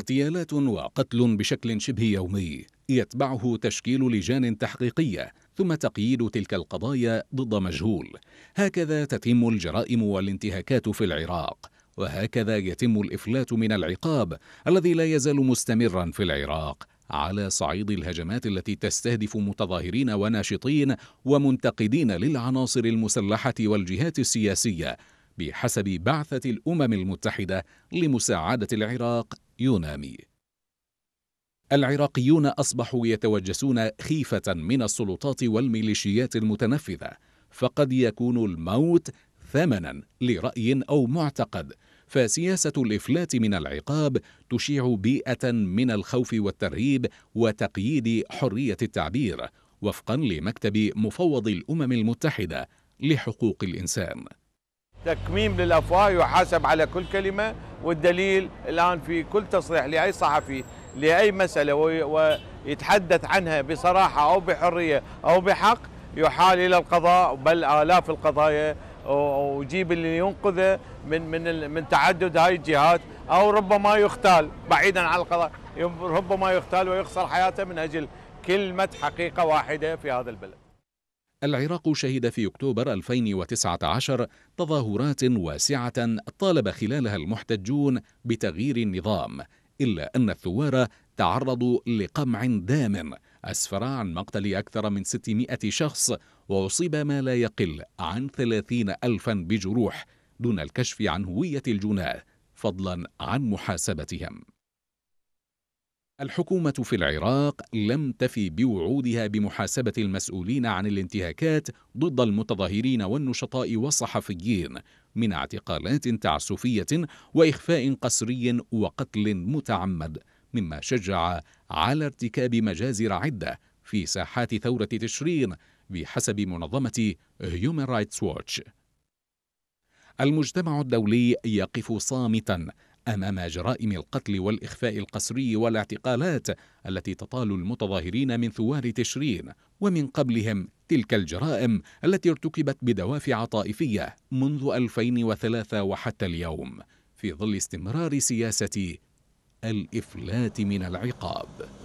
اغتيالات وقتل بشكل شبه يومي يتبعه تشكيل لجان تحقيقيه ثم تقييد تلك القضايا ضد مجهول هكذا تتم الجرائم والانتهاكات في العراق وهكذا يتم الافلات من العقاب الذي لا يزال مستمرا في العراق على صعيد الهجمات التي تستهدف متظاهرين وناشطين ومنتقدين للعناصر المسلحه والجهات السياسيه بحسب بعثة الأمم المتحدة لمساعدة العراق يونامي العراقيون أصبحوا يتوجسون خيفة من السلطات والميليشيات المتنفذة فقد يكون الموت ثمنا لرأي أو معتقد فسياسة الإفلات من العقاب تشيع بيئة من الخوف والترهيب وتقييد حرية التعبير وفقا لمكتب مفوض الأمم المتحدة لحقوق الإنسان تكميم للافواه يحاسب على كل كلمه والدليل الان في كل تصريح لاي صحفي لاي مساله ويتحدث عنها بصراحه او بحريه او بحق يحال الى القضاء بل الاف القضايا ويجيب اللي ينقذه من من من تعدد هاي الجهات او ربما يختال بعيدا عن القضاء ربما يختال ويخسر حياته من اجل كلمه حقيقه واحده في هذا البلد العراق شهد في أكتوبر 2019 تظاهرات واسعة طالب خلالها المحتجون بتغيير النظام إلا أن الثوار تعرضوا لقمع دام أسفر عن مقتل أكثر من 600 شخص وأصيب ما لا يقل عن 30 ألفا بجروح دون الكشف عن هوية الجناه فضلا عن محاسبتهم الحكومة في العراق لم تفي بوعودها بمحاسبة المسؤولين عن الانتهاكات ضد المتظاهرين والنشطاء والصحفيين من اعتقالات تعسفية وإخفاء قسري وقتل متعمد، مما شجع على ارتكاب مجازر عدة في ساحات ثورة تشرين بحسب منظمة Human Rights Watch. المجتمع الدولي يقف صامتاً امام جرائم القتل والاخفاء القسري والاعتقالات التي تطال المتظاهرين من ثوار تشرين ومن قبلهم تلك الجرائم التي ارتكبت بدوافع طائفيه منذ 2003 وحتى اليوم في ظل استمرار سياسه الافلات من العقاب